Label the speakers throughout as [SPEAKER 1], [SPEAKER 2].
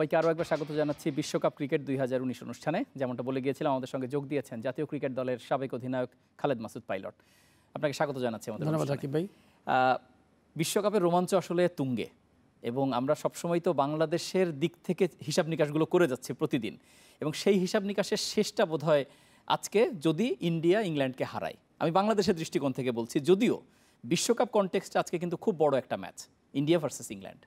[SPEAKER 1] সবাইকে আরও একবার স্বাগত জানাচ্ছি বিশ্বকাপ ক্রিকেট দুই হাজার উনিশ অনুষ্ঠানে যেমনটা বলে গিয়েছিলাম আমাদের সঙ্গে যোগ দিয়েছেন জাতীয় ক্রিকেট দলের সাবেক অধিনায়ক খালেদ মাসুদ পাইলট আপনাকে স্বাগত জানাচ্ছি আমাদের ধন্যবাদ সাকিব ভাই বিশ্বকাপের রোমাঞ্চ আসলে তুঙ্গে এবং আমরা সবসময় তো বাংলাদেশের দিক থেকে হিসাব নিকাশগুলো করে যাচ্ছি প্রতিদিন এবং সেই হিসাব নিকাশের শেষটা বোধ আজকে যদি ইন্ডিয়া ইংল্যান্ডকে হারায় আমি বাংলাদেশের দৃষ্টিকোণ থেকে বলছি যদিও বিশ্বকাপ কনটেক্সটা আজকে কিন্তু খুব বড় একটা ম্যাচ ইন্ডিয়া ভার্সেস ইংল্যান্ড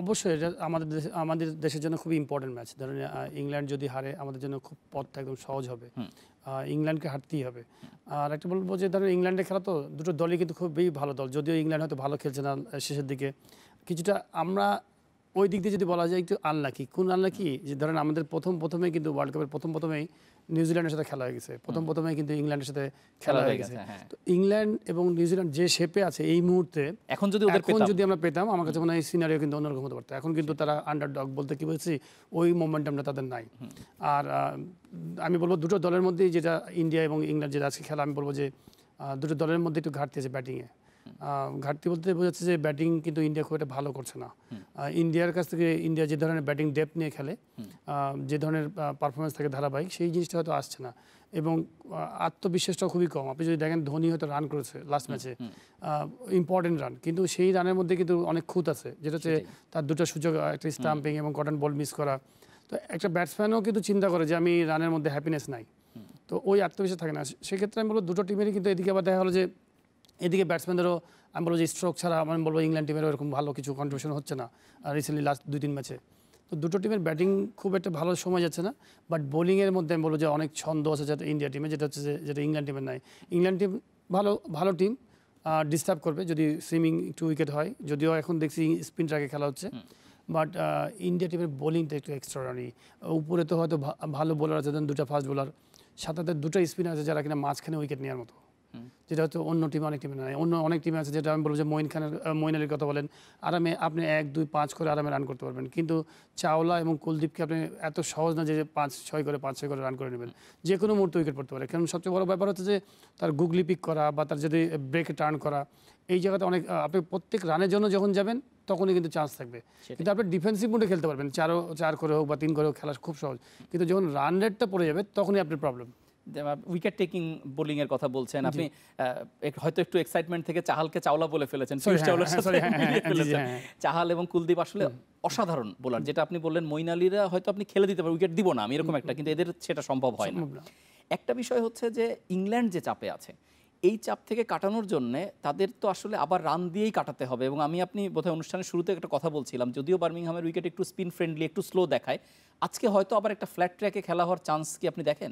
[SPEAKER 2] অবশ্যই এটা আমাদের দেশ আমাদের দেশের জন্য খুবই ইম্পর্টেন্ট ম্যাচ ধরেন ইংল্যান্ড যদি হারে আমাদের জন্য খুব পথটা একদম সহজ হবে ইংল্যান্ডকে হারতেই হবে আর একটা বলবো যে ধরেন ইংল্যান্ডে খেলা তো দুটো দলই কিন্তু খুবই ভালো দল যদিও ইংল্যান্ড হয়তো ভালো খেলছে না শেষের দিকে কিছুটা আমরা ওই দিক দিয়ে যদি বলা যায় একটু আনলাকি কোন আনলাকি যে ধরেন আমাদের প্রথম প্রথমে কিন্তু ওয়ার্ল্ড কাপের প্রথম প্রথমেই নিউজিল্যান্ডের সাথে খেলা হয়ে গেছে প্রথম প্রথমে কিন্তু ইংল্যান্ডের সাথে খেলা হয়ে গেছে হ্যাঁ। তো ইংল্যান্ড এবং নিউজিল্যান্ড যে শেপে আছে এই মুহূর্তে এখন যদি এখন যদি আমরা পেতাম আমার কাছে মনে হয় সিনারিও কিন্তু অন্যরকম হতে পারতো এখন কিন্তু তারা আন্ডার ডগ বলতে কি বলছি ওই মোমেন্টামটা তাদের নাই আর আমি বলবো দুটো দলের মধ্যেই যেটা ইন্ডিয়া এবং ইংল্যান্ড যেটা আজকে খেলা আমি বলবো যে দুটো দলের মধ্যে একটু ঘাটতি আছে ব্যাটিংয়ে ঘাটতি বলতে বোঝাচ্ছে যে ব্যাটিং কিন্তু ইন্ডিয়া খুব একটা ভালো করছে না ইন্ডিয়ার কাছ থেকে ইন্ডিয়া যে ধরনের ব্যাটিং ডেপ নিয়ে খেলে যে ধরনের পারফরমেন্স থাকে ধারাবাহিক সেই জিনিসটা হয়তো আসছে না এবং আত্মবিশ্বাসটা খুবই কম আপনি যদি দেখেন ধোনি হয়তো রান করেছে লাস্ট ম্যাচে ইম্পর্টেন্ট রান কিন্তু সেই রানের মধ্যে কিন্তু অনেক খুঁত আছে যেটা হচ্ছে তার দুটো সুযোগ একটা স্টাম্পিং এবং কটন বল মিস করা তো একটা ব্যাটসম্যানও কিন্তু চিন্তা করে যে আমি রানের মধ্যে হ্যাপিনেস নাই তো ওই আত্মবিশ্বাস থাকে না সেক্ষেত্রে আমি বলবো দুটো টিমেরই কিন্তু এদিকে আবার দেখা হলো যে এদিকে ব্যাটসম্যানদেরও আমি বলবো যে স্ট্রোক ছাড়া মানে আমি বলবো ইংল্যান্ড টিমেরও এরকম ভালো কিছু কন্ট্রিবিউশন হচ্ছে না রিসেন্টলি লাস্ট দুই তিন ম্যাচে তো দুটো টিমের ব্যাটিং খুব একটা ভালো সময় যাচ্ছে না বাট বোলিংয়ের মধ্যে আমি বলবো যে অনেক ছন্দ আছে যেটা ইন্ডিয়া টিমে যেটা হচ্ছে যেটা ইংল্যান্ড টিমের নাই ইংল্যান্ড টিম ভালো ভালো টিম ডিস্টার্ব করবে যদি সুইমিং একটু উইকেট হয় যদিও এখন দেখছি স্পিন ট্র্যাকে খেলা হচ্ছে বাট ইন্ডিয়া টিমের বোলিংটা একটু এক্সট্রাডারি উপরে তো হয়তো ভালো বোলার আছে দুটা ফাস্ট বোলার সাথে দুটো স্পিনার আছে যারা কিনা মাঝখানে উইকেট নেওয়ার মতো যেটা হচ্ছে অন্য টিমে অনেক টিমে নেয় অন্য অনেক টিমে আছে যেটা আমি বলবো যে মঈন খানের মঈন আলীর কথা বলেন আরামে আপনি এক দুই পাঁচ করে আরামে রান করতে পারবেন কিন্তু চাওলা এবং কুলদীপকে আপনি এত সহজ না যে পাঁচ ছয় করে পাঁচ ছয় করে রান করে নেবেন যে কোনো মুহূর্তে উইকেট পড়তে পারে কারণ সবচেয়ে বড় ব্যাপার হচ্ছে যে তার গুগলি পিক করা বা তার যদি ব্রেকে টার্ন করা এই জায়গাতে অনেক আপনি প্রত্যেক রানের জন্য যখন যাবেন তখনই কিন্তু চান্স থাকবে কিন্তু আপনি ডিফেন্সিভ মুডে খেলতে পারবেন চারও চার করে হোক বা তিন করে হোক খেলা খুব সহজ কিন্তু যখন রান রেটটা পড়ে যাবে তখনই আপনার প্রবলেম উইকেট টেকিং বোলিং এর কথা বলছেন আপনি হয়তো একটু এক্সাইটমেন্ট থেকে
[SPEAKER 1] চাহালকে চাওলা বলে ফেলেছেন চাহাল এবং কুলদীপ আসলে অসাধারণ বোলার যেটা আপনি বললেন হয়তো আপনি খেলে দিতে পারেন উইকেট দিব না আমি এরকম একটা কিন্তু এদের সেটা সম্ভব হয় না একটা বিষয় হচ্ছে যে ইংল্যান্ড যে চাপে আছে এই চাপ থেকে কাটানোর জন্যে তাদের তো আসলে আবার রান দিয়েই কাটাতে হবে এবং আমি আপনি বোধহয় অনুষ্ঠানের শুরুতে একটা কথা বলছিলাম যদিও বার্মিংহামের উইকেট একটু
[SPEAKER 2] স্পিন ফ্রেন্ডলি একটু স্লো দেখায় আজকে হয়তো আবার একটা ফ্ল্যাট ট্র্যাকে খেলা হওয়ার চান্স কি আপনি দেখেন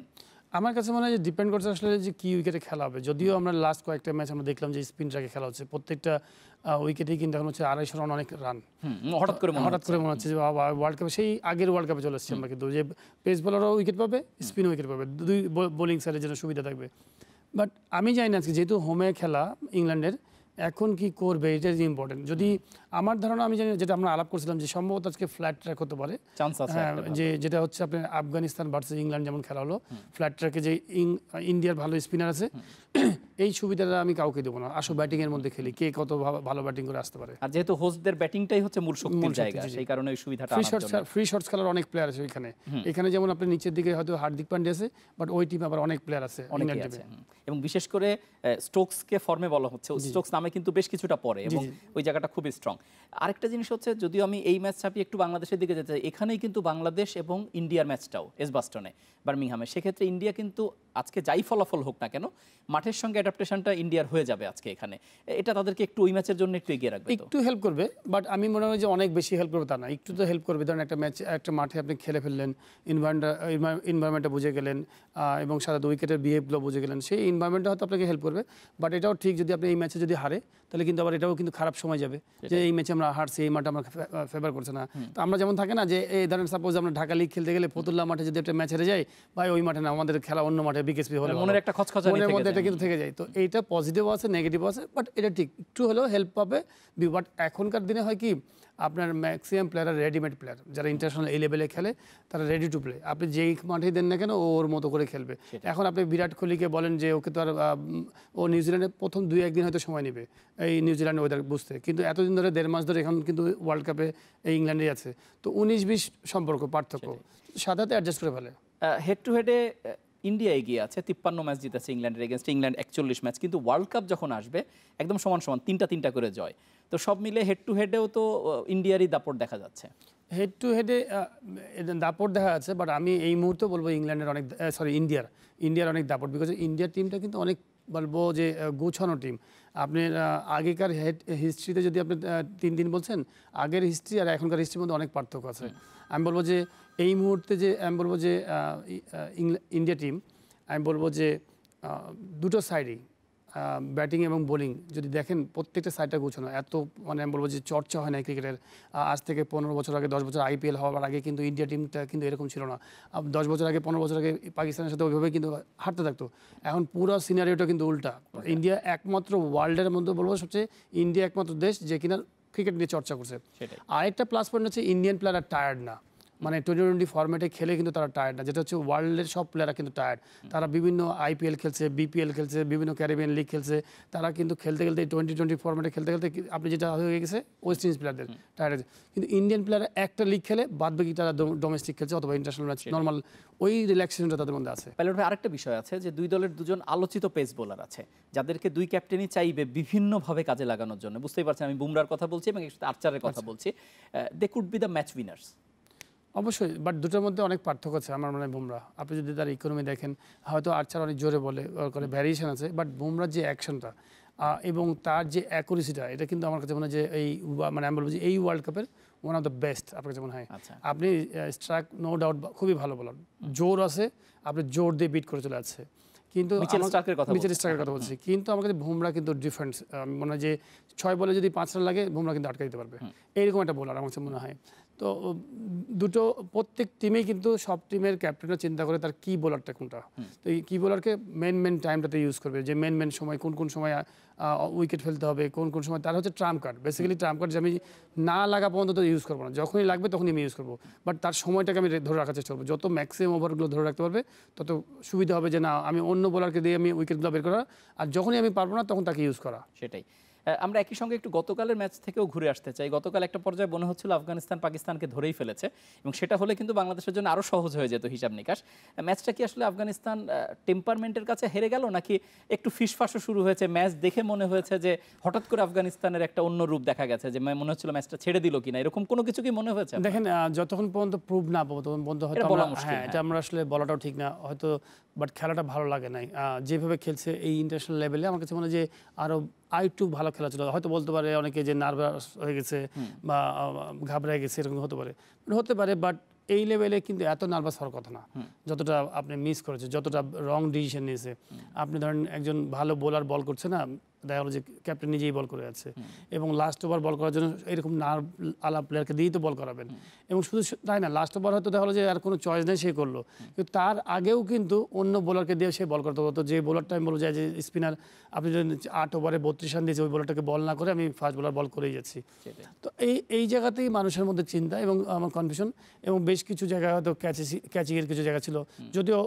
[SPEAKER 2] আমার কাছে মনে হয় যে ডিপেন্ড করছে আসলে যে কি উইকেটে খেলা হবে যদিও আমরা লাস্ট কয়েকটা ম্যাচ আমরা দেখলাম যে স্পিন ট্র্যাকে খেলা হচ্ছে প্রত্যেকটা উইকেটেই কিন্তু এখন হচ্ছে আড়াইশো রান অনেক রান হঠাৎ করে হঠাৎ করে মনে হচ্ছে যে ওয়ার্ল্ড কাপে সেই আগের ওয়ার্ল্ড কাপে চলে এসেছি আমরা কিন্তু যে পেস বলারও উইকেট পাবে স্পিন উইকেট পাবে দুই বোলিং সাইডের জন্য সুবিধা থাকবে বাট আমি জানি না আজকে যেহেতু হোমে খেলা ইংল্যান্ডের এখন কি করবে এটাই ইম্পর্টেন্ট যদি আমার ধারণা আমি জানি যেটা আমরা আলাপ করছিলাম যে সম্ভবত আজকে ফ্ল্যাট ট্র্যাক হতে পারে চান্স আছে হ্যাঁ, যে যেটা হচ্ছে আপনার আফগানিস্তান ভার্সেস ইংল্যান্ড যেমন খেলা হলো ফ্ল্যাট ট্র্যাকে যে ইন্ডিয়ার ভালো স্পিনার আছে এই সুবিধাটা আমি কাউকে দেবো না আসো ব্যাটিং এর মধ্যে খেলি কে কত ভালো ব্যাটিং করে আসতে পারে আর যেহেতু হোস্টদের ব্যাটিংটাই হচ্ছে মূল শক্তির জায়গা সেই কারণে
[SPEAKER 1] এই সুবিধাটা ফ্রি শর্টস
[SPEAKER 2] ফ্রি শর্টস খেলার অনেক প্লেয়ার আছে এখানে এখানে যেমন আপনি নিচের দিকে হয়তো হার্দিক পান্ডে আছে বাট ওই টিমে আবার অনেক প্লেয়ার আছে অনেক আছে এবং বিশেষ করে স্টোকসকে ফর্মে বলা হচ্ছে স্টোকস নামে
[SPEAKER 1] কিন্তু বেশ কিছুটা পরে এবং ওই জায়গাটা খুবই স্ট্রং আরেকটা জিনিস হচ্ছে যদিও আমি এই ম্যাচ ছাপিয়ে একটু বাংলাদেশের দিকে যেতে চাই এখানেই কিন্তু বাংলাদেশ এবং ইন্ডিয়ার ম্যাচটাও এসবাস্টনে বার্মিংহামে সেক্ষেত্রে ইন্ডিয়া কিন্তু আজকে যাই ফলাফল হোক না কেন মাঠের সঙ্গে অ্যাডাপ্টেশনটা ইন্ডিয়ার হয়ে যাবে আজকে এখানে এটা
[SPEAKER 2] তাদেরকে একটু ওই ম্যাচের জন্য একটু এগিয়ে রাখবে একটু হেল্প করবে বাট আমি মনে হয় যে অনেক বেশি হেল্প করবে তা না একটু তো হেল্প করবে ধরেন একটা ম্যাচ একটা মাঠে আপনি খেলে ফেললেন ইনভায়রনমেন্টটা বুঝে গেলেন এবং সারা উইকেটের বিহেভগুলো বুঝে গেলেন সেই ইনভায়রনমেন্টটা হয়তো আপনাকে হেল্প করবে বাট এটাও ঠিক যদি আপনি এই ম্যাচে যদি হারে তাহলে কিন্তু আবার এটাও কিন্তু খারাপ সময় যাবে যে এই ম্যাচে আমরা হারছি এই মাঠে আমরা ফেভার করছে না তো আমরা যেমন থাকে না যে এই ধরেন সাপোজ আমরা ঢাকা লিগ খেলতে গেলে ফতুল্লা মাঠে যদি একটা ম্যাচ হেরে যাই ভাই ওই মাঠে না আমাদের খেলা অন্য মাঠে বিকেসপি হলে মানে মনের একটা খচখচা মনের মধ্যে এটা কিন্তু থেকে যায় তো এইটা পজিটিভও আছে নেগেটিভও আছে বাট এটা ঠিক একটু হলেও হেল্প পাবে বাট এখনকার দিনে হয় কি আপনার ম্যাক্সিমাম প্লেয়ার রেডিমেড প্লেয়ার যারা ইন্টারন্যাশনাল এই লেভেলে খেলে তারা রেডি টু প্লে আপনি যেই মাঠেই দেন না কেন ও ওর মতো করে খেলবে এখন আপনি বিরাট কোহলিকে বলেন যে ওকে তো আর ও নিউজিল্যান্ডে প্রথম দুই একদিন হয়তো সময় নেবে এই নিউজিল্যান্ড ওয়েদার বুঝতে কিন্তু এতদিন ধরে দেড় মাস ধরে এখন কিন্তু ওয়ার্ল্ড কাপে এই ইংল্যান্ডেই আছে তো উনিশ বিশ সম্পর্ক পার্থক্য সাধারণত অ্যাডজাস্ট করে ফেলে হেড টু হেডে ইন্ডিয়া
[SPEAKER 1] এগিয়ে আছে তিপ্পান্ন ম্যাচ জিতেছে ইংল্যান্ডের এগেনস্ট ইংল্যান্ড একচল্লিশ ম্যাচ কিন্তু ওয়ার্ল্ড কাপ যখন আসবে একদম সমান সমান
[SPEAKER 2] তিনটা তিনটা করে জয় তো সব মিলে হেড টু হেডেও তো ইন্ডিয়ারই দাপট দেখা যাচ্ছে হেড টু হেডে দাপট দেখা যাচ্ছে বাট আমি এই মুহূর্তে বলবো ইংল্যান্ডের অনেক সরি ইন্ডিয়ার ইন্ডিয়ার অনেক দাপট বিকজ ইন্ডিয়ার টিমটা কিন্তু অনেক বলবো যে গোছানো টিম আপনার আগেকার হেড হিস্ট্রিতে যদি আপনি তিন দিন বলছেন আগের হিস্ট্রি আর এখনকার হিস্ট্রির মধ্যে অনেক পার্থক্য আছে আমি বলবো যে এই মুহূর্তে যে আমি বলবো যে ইন্ডিয়া টিম আমি বলবো যে দুটো সাইডই ব্যাটিং এবং বোলিং যদি দেখেন প্রত্যেকটা সাইডটা গোছানো এত মানে আমি বলবো যে চর্চা হয় না ক্রিকেটের আজ থেকে পনেরো বছর আগে দশ বছর আইপিএল হওয়ার আগে কিন্তু ইন্ডিয়া টিমটা কিন্তু এরকম ছিল না দশ বছর আগে পনেরো বছর আগে পাকিস্তানের সাথে ওইভাবে কিন্তু হারতে থাকতো এখন পুরো সিনারিওটা কিন্তু উল্টা ইন্ডিয়া একমাত্র ওয়ার্ল্ডের মধ্যে বলবো সবচেয়ে ইন্ডিয়া একমাত্র দেশ যে কিনা ক্রিকেট নিয়ে চর্চা করছে আরেকটা প্লাস পয়েন্ট হচ্ছে ইন্ডিয়ান প্লেয়ার টায়ার্ড না মানে টোয়েন্টি টোয়েন্টি ফর্মেটে খেলে কিন্তু তারা টায়ার্ড না যেটা হচ্ছে ওয়ার্ল্ডের সব প্লেয়াররা কিন্তু টায়ার্ড তারা বিভিন্ন আইপিএল খেলছে বিপিএল খেলছে বিভিন্ন ক্যারিবিয়ান লিগ খেলছে তারা কিন্তু খেলতে খেলতে টোয়েন্টি টোয়েন্টি ফর্মেটে খেলতে খেলতে আপনি যেটা হয়ে গেছে ওয়েস্ট ইন্ডিজ প্লেয়ারদের টায়ার্ড হয়েছে কিন্তু ইন্ডিয়ান প্লেয়াররা একটা লিগ খেলে বাদ বাকি তারা ডোমেস্টিক খেলছে অথবা ইন্টারন্যাশনাল ম্যাচ নর্মাল ওই রিল্যাক্সেশনটা তাদের মধ্যে আছে পাইলট ভাই আরেকটা
[SPEAKER 1] বিষয় আছে যে দুই দলের দুজন আলোচিত পেস বোলার আছে যাদেরকে দুই ক্যাপ্টেনই চাইবে বিভিন্নভাবে কাজে লাগানোর জন্য বুঝতেই পারছেন আমি বুমরার কথা বলছি এবং আর্চারের কথা আচ্ছা। বলছি they could be the match winners
[SPEAKER 2] অবশ্যই বাট দুটোর মধ্যে অনেক পার্থক্য আছে আমার মনে হয় বুমরা আপনি যদি তার ইকোনমি দেখেন হয়তো আর্চার অনেক জোরে বলে করে ভ্যারিয়েশন আছে বাট বুমরার যে অ্যাকশনটা এবং তার যে অ্যাকুরেসিটা এটা কিন্তু আমার কাছে মনে হয় যে এই মানে আমি বলবো যে এই ওয়ার্ল্ড কাপের ওয়ান অফ দ্য বেস্ট আপনার কাছে মনে হয় আচ্ছা। আপনি স্ট্রাক নো ডাউট খুবই ভালো বলেন জোর আছে আপনি জোর দিয়ে বিট করে চলে আসছে কিন্তু মিচেল স্ট্রাকের কথা বলছি কিন্তু আমার কাছে বুমরা কিন্তু ডিফারেন্স মনে হয় যে ছয় বলে যদি পাঁচ রান লাগে বুমরা কিন্তু আটকে দিতে পারবে এইরকম একটা বলার আমার কাছে মনে হয় তো দুটো প্রত্যেক টিমে কিন্তু সব টিমের ক্যাপ্টেনরা চিন্তা করে তার কি বোলারটা কোনটা তো এই কি বোলারকে মেন মেন টাইমটাতে ইউজ করবে যে মেন মেন সময় কোন কোন সময় উইকেট ফেলতে হবে কোন কোন সময় তার হচ্ছে trump card basically trump card যে আমি না লাগা পর্যন্ত তো ইউজ করবো না যখনই লাগবে তখনই আমি ইউজ করবো বাট তার সময়টাকে আমি ধরে রাখার চেষ্টা করবো যত ম্যাক্সিমাম ওভারগুলো ধরে রাখতে পারবে তত সুবিধা হবে যে না আমি অন্য বোলারকে দিয়ে আমি উইকেটগুলো বের করা আর যখনই আমি পারবো না তখন তাকে ইউজ করা সেটাই
[SPEAKER 1] আমরা একই সঙ্গে একটু গতকালের ম্যাচ থেকেও ঘুরে আসতে চাই গতকাল একটা পর্যায়ে মনে হচ্ছিল আফগানিস্তান পাকিস্তানকে ধরেই ফেলেছে এবং সেটা হলে কিন্তু বাংলাদেশের জন্য আরও সহজ হয়ে যেত হিসাব নিকাশ ম্যাচটা কি আসলে আফগানিস্তান টেম্পারমেন্টের কাছে হেরে গেল নাকি একটু ফিসফাসও শুরু হয়েছে ম্যাচ দেখে মনে হয়েছে যে হঠাৎ করে আফগানিস্তানের একটা অন্য রূপ দেখা গেছে যে মনে হচ্ছিল ম্যাচটা ছেড়ে দিল কিনা এরকম কোনো কিছু কি মনে হয়েছে দেখেন
[SPEAKER 2] যতক্ষণ পর্যন্ত প্রুভ না পাবো তখন পর্যন্ত হয়তো হ্যাঁ, হ্যাঁ। আমরা আসলে বলাটাও ঠিক না হয়তো বাট খেলাটা ভালো লাগে নাই যেভাবে খেলছে এই ইন্টারন্যাশনাল লেভেলে আমার কাছে মনে হয় যে আরও আর একটু ভালো খেলা ছিল হয়তো বলতে পারে অনেকে যে নার্ভাস হয়ে গেছে বা ঘাবড়ে গেছে এরকম হতে পারে হতে পারে বাট এই লেভেলে কিন্তু এত নার্ভাস হওয়ার কথা না যতটা আপনি মিস করেছে যতটা রং ডিসিশন নিয়েছে আপনি ধরেন একজন ভালো বোলার বল করছে না দেখা যে ক্যাপ্টেন নিজেই বল করে আছে এবং লাস্ট ওভার বল করার জন্য এরকম না আলা প্লেয়ারকে দিয়েই তো বল করাবেন এবং শুধু তাই না লাস্ট ওভার হয়তো দেখা যে আর কোনো চয়েস নেই সে করলো কিন্তু তার আগেও কিন্তু অন্য বোলারকে দিয়ে সে বল করতে হতো যে বোলারটা আমি বলবো যে স্পিনার আপনি যদি আট ওভারে বত্রিশ রান দিয়েছে ওই বোলারটাকে বল না করে আমি ফার্স্ট বোলার বল করেই যাচ্ছি তো এই এই জায়গাতেই মানুষের মধ্যে চিন্তা এবং আমার কনফিউশন এবং বেশ কিছু জায়গায় হয়তো ক্যাচি ক্যাচিংয়ের কিছু জায়গা ছিল যদিও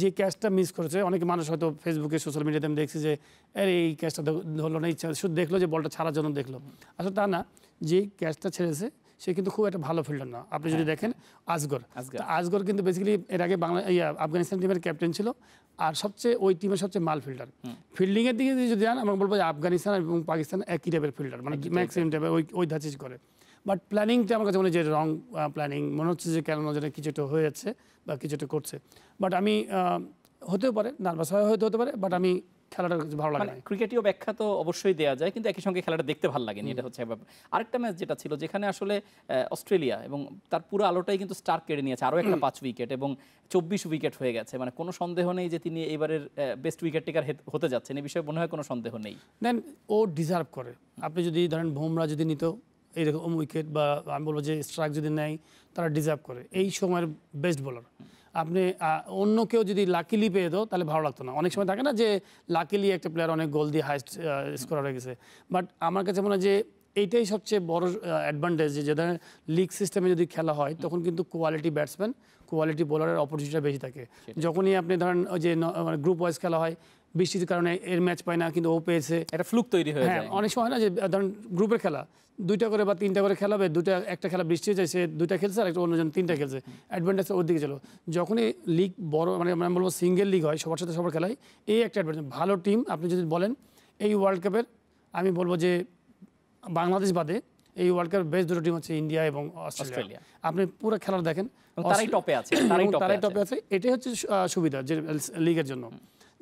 [SPEAKER 2] যে ক্যাশটা মিস করেছে অনেক মানুষ হয়তো ফেসবুকে সোশ্যাল মিডিয়াতে আমি দেখছি যে আরে এই ক্যাশটা ধরলো না ইচ্ছা শুধু দেখলো যে বলটা ছাড়ার জন্য দেখলো আসলে তা না যে ক্যাশটা ছেড়েছে সে কিন্তু খুব একটা ভালো ফিল্ডার না আপনি যদি হ্যাঁ, দেখেন আজগর হ্যাঁ। আজগর কিন্তু বেসিক্যালি এর আগে বাংলা ইয়া আফগানিস্তান টিমের ক্যাপ্টেন ছিল আর সবচেয়ে ওই টিমের সবচেয়ে মাল ফিল্ডার ফিল্ডিংয়ের দিকে যদি যান আমি বলবো যে আফগানিস্তান এবং পাকিস্তান একই টাইপের ফিল্ডার মানে ম্যাক্সিমাম টাইপের ওই ওই ধাঁচিজ করে বাট প্ল্যানিংটা আমার কাছে মনে যে রং প্ল্যানিং মনে হচ্ছে যে কেন যেন কিছুটা হয়েছে বা কিছুটা করছে বাট আমি হতেও পারে নার্ভাস হয়ে হয়তো হতে পারে বাট আমি খেলাটা ভালো লাগে মানে
[SPEAKER 1] ক্রিকেটীয় ব্যাখ্যা তো অবশ্যই দেওয়া যায় কিন্তু একই সঙ্গে খেলাটা দেখতে ভালো লাগেনি এটা হচ্ছে আরেকটা ম্যাচ যেটা ছিল যেখানে আসলে অস্ট্রেলিয়া এবং তার পুরো আলোটাই কিন্তু স্টার কেড়ে নিয়েছে আরও একটা পাঁচ উইকেট এবং চব্বিশ উইকেট হয়ে গেছে মানে কোনো সন্দেহ নেই যে তিনি এবারের বেস্ট উইকেট টেকার হতে যাচ্ছেন এই বিষয়ে মনে হয় কোনো সন্দেহ নেই
[SPEAKER 2] দেন ও ডিজার্ভ করে আপনি যদি ধরেন ভোমরা যদি নিত এইরকম উইকেট বা আমি বলবো যে স্ট্রাইক যদি নেয় তারা ডিজার্ভ করে এই সময়ের বেস্ট বোলার আপনি অন্য কেউ যদি লাকিলি পেয়ে দো তাহলে ভালো লাগতো না অনেক সময় থাকে না যে লাকিলি একটা প্লেয়ার অনেক গোল দিয়ে হাইস্ট স্কোর হয়ে গেছে বাট আমার কাছে মনে হয় যে এইটাই সবচেয়ে বড় অ্যাডভান্টেজ যে যেটা লিগ সিস্টেমে যদি খেলা হয় তখন কিন্তু কোয়ালিটি ব্যাটসম্যান কোয়ালিটি বোলারের অপরচুনিটিটা বেশি থাকে যখনই আপনি ধরেন ওই যে গ্রুপ ওয়াইজ মানে খেলা হয় বৃষ্টির কারণে এর ম্যাচ পায় না কিন্তু ও পেয়েছে একটা ফ্লুক তৈরি হয়ে হ্যাঁ, যায় অনেক সময় না যে ধরেন গ্রুপের খেলা দুইটা করে বা তিনটা করে খেলাবে দুটা একটা খেলা বৃষ্টি হয়ে যায় সে দুইটা খেলছে আর একটা অন্যজন তিনটা খেলছে অ্যাডভান্টেজ ওর দিকে ছিল যখনই লিগ বড় মানে আমরা বলবো সিঙ্গেল লিগ হয় সবার সাথে সবার খেলায় এই একটা অ্যাডভান্টেজ ভালো টিম আপনি যদি বলেন এই ওয়ার্ল্ড কাপের আমি বলবো যে বাংলাদেশ বাদে এই ওয়ার্ল্ড কাপের বেস্ট দুটো টিম হচ্ছে ইন্ডিয়া এবং অস্ট্রেলিয়া আপনি পুরো খেলার দেখেন তারাই টপে আছে তারাই টপে আছে এটাই হচ্ছে সুবিধা যে লিগের জন্য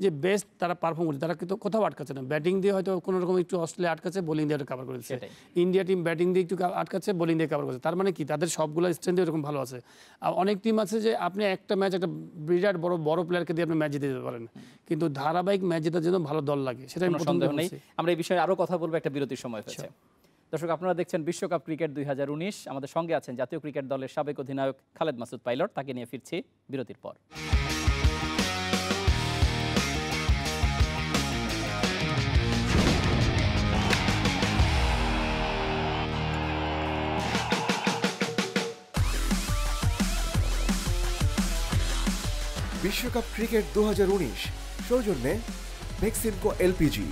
[SPEAKER 2] যে বেস্ট তারা পারফর্ম করছে তারা কিন্তু কোথাও আটকাচ্ছে না ব্যাটিং দিয়ে হয়তো কোনো রকম একটু অস্ট্রেলিয়া আটকাচ্ছে বোলিং দিয়ে কাভার করে দিচ্ছে ইন্ডিয়া টিম ব্যাটিং দিয়ে একটু আটকাচ্ছে বোলিং দিয়ে কাভার করছে তার মানে কি তাদের সবগুলো স্ট্রেন্থ এরকম ভালো আছে আর অনেক টিম আছে যে আপনি একটা ম্যাচ একটা বিরাট বড় বড় প্লেয়ারকে দিয়ে আপনি ম্যাচ জিতে যেতে পারেন কিন্তু ধারাবাহিক ম্যাচ জেতার জন্য ভালো দল লাগে সেটা আমি সন্দেহ নেই আমরা এই বিষয়ে আরও কথা বলবো একটা বিরতির
[SPEAKER 1] সময় আচ্ছা। হয়েছে দর্শক আপনারা দেখছেন বিশ্বকাপ ক্রিকেট দুই আমাদের সঙ্গে আছেন জাতীয় ক্রিকেট দলের সাবেক অধিনায়ক খালেদ মাসুদ পাইলট তাকে নিয়ে ফিরছি বিরতির পর বিশ্বকাপ ক্রিকেট দু হাজার উনিশ সৌজন্যে মেক্সিমকো এলপিজি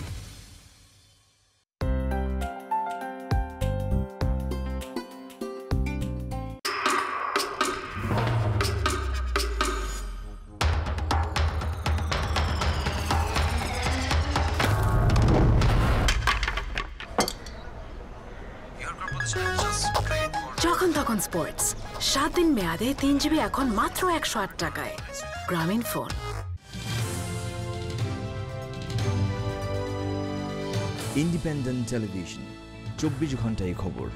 [SPEAKER 1] যখন তখন স্পোর্টস সাত দিন মেয়াদে তিন জিবি এখন মাত্র একশো আট টাকায় গ্রামীণ ফোন ইন্ডিপেন্ডেন্ট টেলিভিশন চব্বিশ ঘন্টায় খবর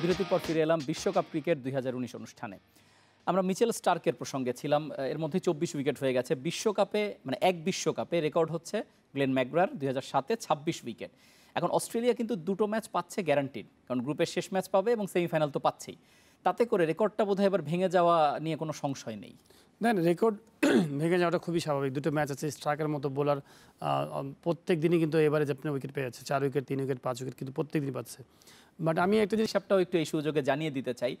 [SPEAKER 1] বিরতির পর ফিরে এলাম বিশ্বকাপ ক্রিকেট দুই অনুষ্ঠানে আমরা মিচেল স্টার্কের প্রসঙ্গে ছিলাম এর মধ্যে চব্বিশ উইকেট হয়ে গেছে বিশ্বকাপে মানে এক বিশ্বকাপে রেকর্ড হচ্ছে গ্লেন ম্যাকগ্রার দুই হাজার সাতে ছাব্বিশ উইকেট এখন অস্ট্রেলিয়া কিন্তু দুটো ম্যাচ পাচ্ছে গ্যারান্টিড কারণ গ্রুপের শেষ ম্যাচ পাবে এবং সেমিফাইনাল তো
[SPEAKER 2] পাচ্ছেই তাতে করে রেকর্ডটা বোধহয় এবার ভেঙে যাওয়া নিয়ে কোনো সংশয় নেই দেন রেকর্ড ভেঙে যাওয়াটা খুবই স্বাভাবিক দুটো ম্যাচ আছে স্ট্রাকের মতো বোলার প্রত্যেক দিনই কিন্তু এবারে যে উইকেট পেয়ে যাচ্ছে চার উইকেট তিন উইকেট পাঁচ উইকেট কিন্তু প্রত্যেক দিনই পাচ্ছে বাট আমি একটা জিনিস একটু এই সুযোগে জানিয়ে
[SPEAKER 1] দিতে চাই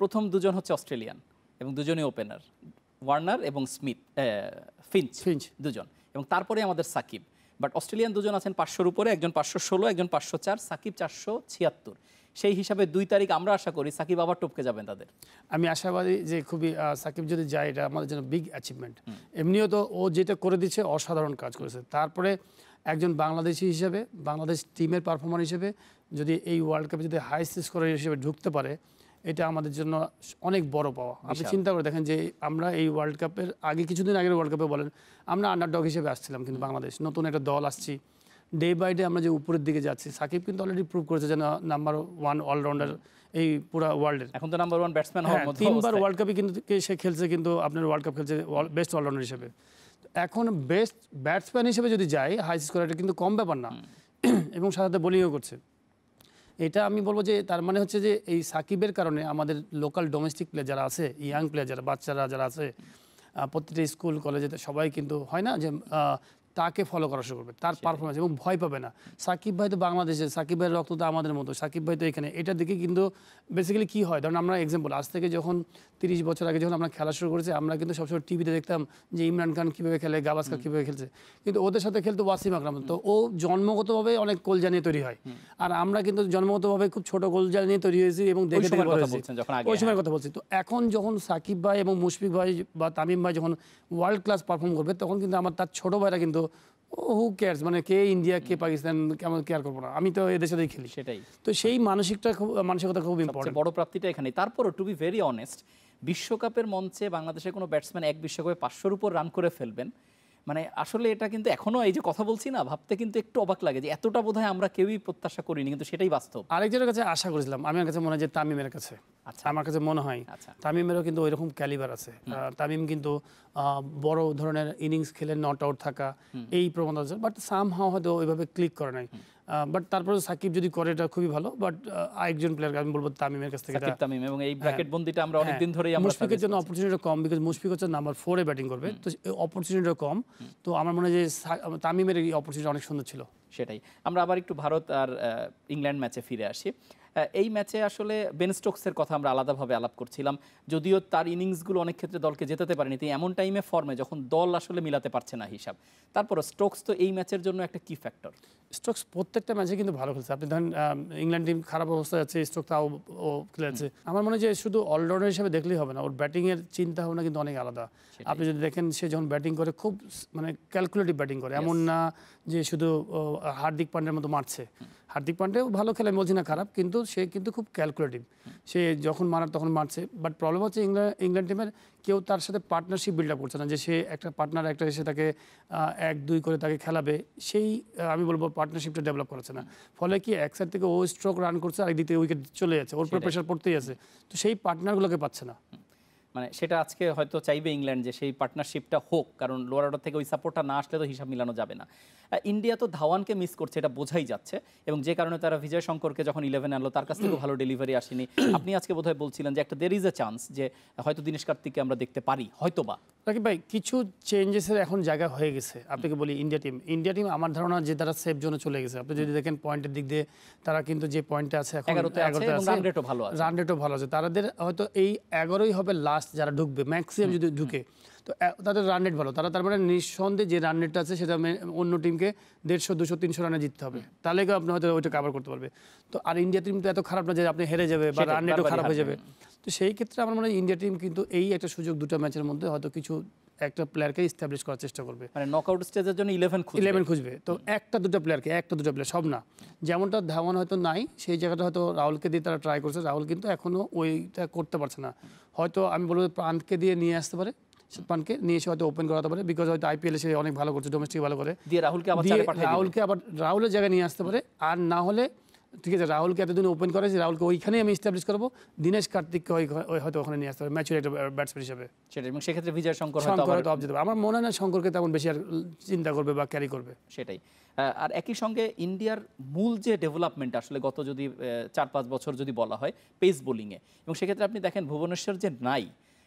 [SPEAKER 1] প্রথম দুজন হচ্ছে অস্ট্রেলিয়ান এবং দুজনই ওপেনার ওয়ার্নার এবং স্মিথ ফিঞ্চ ফিঞ্চ দুজন এবং তারপরে আমাদের সাকিব বাট অস্ট্রেলিয়ান দুজন আছেন পাঁচশোর উপরে একজন পাঁচশো ষোলো একজন পাঁচশো চার সাকিব চারশো ছিয়াত্তর সেই হিসাবে দুই তারিখ আমরা আশা করি সাকিব
[SPEAKER 2] আবার টপকে যাবেন তাদের আমি আশাবাদী যে খুবই সাকিব যদি যায় এটা আমাদের জন্য বিগ অ্যাচিভমেন্ট এমনিও তো ও যেটা করে দিচ্ছে অসাধারণ কাজ করেছে তারপরে একজন বাংলাদেশি হিসেবে বাংলাদেশ টিমের পারফরমার হিসেবে যদি এই ওয়ার্ল্ড কাপে যদি হাই স্কোর হিসেবে ঢুকতে পারে এটা আমাদের জন্য অনেক বড় পাওয়া আপনি চিন্তা করে দেখেন যে আমরা এই ওয়ার্ল্ড কাপের আগে কিছুদিন আগের ওয়ার্ল্ড কাপে বলেন আমরা আন্ডারডগ হিসেবে আসছিলাম কিন্তু বাংলাদেশ নতুন একটা দল আসছি ডে বাই ডে আমরা যে উপরের দিকে যাচ্ছি সাকিব কিন্তু অলরেডি প্রুভ করেছে যেন নাম্বার ওয়ান অলরাউন্ডার এই পুরো ওয়ার্ল্ডের এখন তো নাম্বার ওয়ান ব্যাটসম্যান তিনবার ওয়ার্ল্ড কাপে কিন্তু সে খেলছে কিন্তু আপনার ওয়ার্ল্ড কাপ খেলছে বেস্ট অলরাউন্ডার হিসেবে এখন বেস্ট ব্যাটসম্যান হিসেবে যদি যাই হাই স্কোর এটা কিন্তু কম ব্যাপার না এবং সাথে বলিংও করছে এটা আমি বলবো যে তার মানে হচ্ছে যে এই সাকিবের কারণে আমাদের লোকাল ডোমেস্টিক প্লেয়ার যারা আছে ইয়াং প্লেয়ার যারা বাচ্চারা যারা আছে প্রতিটা স্কুল কলেজে সবাই কিন্তু হয় না যে তাকে ফলো করা শুরু করবে তার পারফরমেন্স এবং ভয় পাবে না সাকিব ভাই তো বাংলাদেশে সাকিব ভাইয়ের রক্ত তো আমাদের মতো সাকিব ভাই তো এখানে এটা দেখে কিন্তু বেসিক্যালি কী হয় ধরুন আমরা এক্সাম্পল আজ থেকে যখন তিরিশ বছর আগে যখন আমরা খেলা শুরু করেছি আমরা কিন্তু সবসময় টিভিতে দেখতাম যে ইমরান খান কীভাবে খেলে গাভাস্কার কীভাবে খেলছে কিন্তু ওদের সাথে খেলতো ওয়াসিম আকরাম তো ও জন্মগতভাবে অনেক কলজা নিয়ে তৈরি হয় আর আমরা কিন্তু জন্মগতভাবে খুব ছোট কলজা নিয়ে তৈরি হয়েছি এবং দেখে ওই সময়ের হ্যাঁ। কথা বলছি তো এখন যখন সাকিব ভাই এবং মুশফিক ভাই বা তামিম ভাই যখন ওয়ার্ল্ড ক্লাস পারফর্ম করবে তখন কিন্তু আমার তার ছোট ভাইরা কিন্তু হু কেয়ার্স মানে কে ইন্ডিয়া কে পাকিস্তান কেমন কেয়ার করবো না আমি তো এদের সাথেই খেলি সেটাই তো সেই মানসিকটা খুব মানসিকতা খুব ইম্পর্টেন্ট বড় প্রাপ্তিটা
[SPEAKER 1] এখানে তারপরও টু বি ভেরি অনেস্ট বিশ্বকাপের মঞ্চে বাংলাদেশের কোনো ব্যাটসম্যান এক বিশ্বকাপে পাঁচশোর উপর রান করে ফেলবেন মানে আসলে এটা কিন্তু এখনো এই যে কথা বলছি না ভাবতে কিন্তু একটু অবাক লাগে যে এতটা
[SPEAKER 2] বোধ আমরা কেউই প্রত্যাশা করিনি কিন্তু সেটাই বাস্তব আরেকজনের কাছে আশা করেছিলাম আমি কাছে মনে হয় যে তামিমের কাছে আচ্ছা আমার কাছে মনে হয় আচ্ছা। তামিমেরও কিন্তু ওই রকম ক্যালিবার আছে তামিম কিন্তু বড় ধরনের ইনিংস খেলে নট আউট থাকা এই প্রবণতা বাট সাম হাও হয়তো ওইভাবে ক্লিক করে নাই বাট তারপর সাকিব যদি করে এটা খুবই ভালো বাট আরেকজন প্লেয়ারকে আমি বলবো তামিমের কাছ থেকে তামিম এবং এই ব্র্যাকেট বন্দিটা আমরা হ্যাঁ। অনেক দিন ধরেই আমরা মুশফিকের জন্য অপরচুনিটি কম বিকজ মুশফিক হচ্ছে নাম্বার 4 এ ব্যাটিং করবে তো অপরচুনিটি কম তো আমার মনে হয় যে তামিমের এই অপরচুনিটি অনেক সুন্দর ছিল সেটাই
[SPEAKER 1] আমরা আবার একটু ভারত আর ইংল্যান্ড ম্যাচে ফিরে আসি এই ম্যাচে আসলে বেন স্টোকসের কথা আমরা আলাদাভাবে আলাপ করছিলাম যদিও তার ইনিংসগুলো অনেক ক্ষেত্রে দলকে জেতাতে পারেনি তিনি এমন টাইমে ফর্মে যখন দল আসলে মিলাতে পারছে না হিসাব তারপর স্টোকস তো এই ম্যাচের জন্য একটা কি ফ্যাক্টর
[SPEAKER 2] স্টোকস প্রত্যেকটা ম্যাচে কিন্তু ভালো খেলছে আপনি ধরেন ইংল্যান্ড টিম খারাপ অবস্থায় আছে স্টোক তাও ও খেলেছে আমার মনে হয় যে শুধু অলরাউন্ডার হিসেবে দেখলেই হবে না ওর ব্যাটিংয়ের চিন্তা ভাবনা কিন্তু অনেক আলাদা আপনি যদি দেখেন সে যখন ব্যাটিং করে খুব মানে ক্যালকুলেটিভ ব্যাটিং করে এমন না যে শুধু হার্দিক পান্ডের মতো মারছে হার্দিক পান্ডেও ভালো খেলে মজিনা খারাপ কিন্তু সে কিন্তু খুব ক্যালকুলেটিভ সে যখন মারার তখন মারছে বাট প্রবলেম হচ্ছে ইংল্যান্ড ইংল্যান্ড টিমের কেউ তার সাথে পার্টনারশিপ বিল্ড আপ করছে না যে সে একটা পার্টনার একটা এসে তাকে এক দুই করে তাকে খেলাবে সেই আমি বলবো পার্টনারশিপটা ডেভেলপ করেছে না ফলে কি এক সাইড থেকে ও স্ট্রোক রান করছে আরেক দিক থেকে উইকেট চলে যাচ্ছে ওর প্রেশার পড়তেই আছে তো সেই পার্টনারগুলোকে পাচ্ছে না
[SPEAKER 1] মানে সেটা আজকে হয়তো চাইবে ইংল্যান্ড যে সেই পার্টনারশিপটা হোক কারণ লোয়ার অর্ডার থেকে ওই সাপোর্টটা না আসলে তো হিসাব মিলানো যাবে না ইন্ডিয়া তো ধাওয়ানকে মিস করছে এটা বোঝাই যাচ্ছে এবং যে কারণে তারা বিজয় শঙ্করকে যখন ইলেভেন আনলো তার কাছ থেকেও ভালো ডেলিভারি আসেনি আপনি আজকে বোধহয়
[SPEAKER 2] বলছিলেন যে একটা দের ইজ এ চান্স যে হয়তো দিনেশ কার্তিককে আমরা দেখতে পারি হয়তো বা রাকিব ভাই কিছু চেঞ্জেসের এখন জায়গা হয়ে গেছে আপনাকে বলি ইন্ডিয়া টিম ইন্ডিয়া টিম আমার ধারণা যে তারা সেফ জোনে চলে গেছে আপনি যদি দেখেন পয়েন্টের দিক দিয়ে তারা কিন্তু যে পয়েন্টে আছে এখন রান রেটও ভালো আছে রান রেটও ভালো আছে তাদের হয়তো এই এগারোই হবে লাস্ট লাস্ট যারা ঢুকবে ম্যাক্সিমাম যদি ঢুকে তো তাদের রান রেট ভালো তারা তার মানে নিঃসন্দেহে যে রান রেটটা আছে সেটা অন্য টিমকে দেড়শো দুশো তিনশো রানে জিততে হবে তাহলে কেউ আপনি হয়তো ওইটা কাভার করতে পারবে তো আর ইন্ডিয়া টিম তো এত খারাপ না যে আপনি হেরে যাবে বা রান রেটও খারাপ হয়ে যাবে তো সেই ক্ষেত্রে আমার মনে হয় ইন্ডিয়া টিম কিন্তু এই একটা সুযোগ দুটো ম্যাচের মধ্যে হয়তো কিছু একটা প্লেয়ারকে স্ট্যাবলিশ করার চেষ্টা করবে মানে নকআউট স্টেজের জন্য ইলেভেন খুঁজবে ইলেভেন খুঁজবে তো একটা দুটো প্লেয়ারকে একটা দুটো প্লেয়ার সব না যেমনটা ধাওয়ান হয়তো নাই সেই জায়গাটা হয়তো রাহুলকে দিয়ে তারা ট্রাই করছে রাহুল কিন্তু এখনও ওইটা করতে পারছে না হয়তো আমি বলবো প্রান্তকে দিয়ে নিয়ে আসতে পারে পানকে নিয়ে এসে হয়তো ওপেন করাতে পারে বিকজ হয়তো আইপিএল এসে অনেক ভালো করছে ডোমেস্টিক ভালো করে দিয়ে রাহুলকে আবার রাহুলকে আবার রাহুলের জায়গায় নিয়ে আসতে পারে আর না হলে ঠিক আছে রাহুলকে এতদিন ওপেন করেছি রাহুলকে ওইখানেই আমি স্টাবলিশ করবো দিনেশ কার্তিককে হয়তো ওখানে নিয়ে আসতে হবে ম্যাচুর একটা ব্যাটসম্যান হিসেবে সেটাই এবং সেক্ষেত্রে বিজয় শঙ্কর শঙ্কর হয়তো অফ যেতে আমার মনে হয় না শঙ্করকে তেমন বেশি আর চিন্তা করবে বা ক্যারি করবে সেটাই আর একই সঙ্গে ইন্ডিয়ার
[SPEAKER 1] মূল যে ডেভেলপমেন্ট আসলে গত যদি চার পাঁচ বছর যদি বলা হয় পেস বোলিংয়ে এবং সেক্ষেত্রে আপনি দেখেন ভুবনেশ্বর যে নাই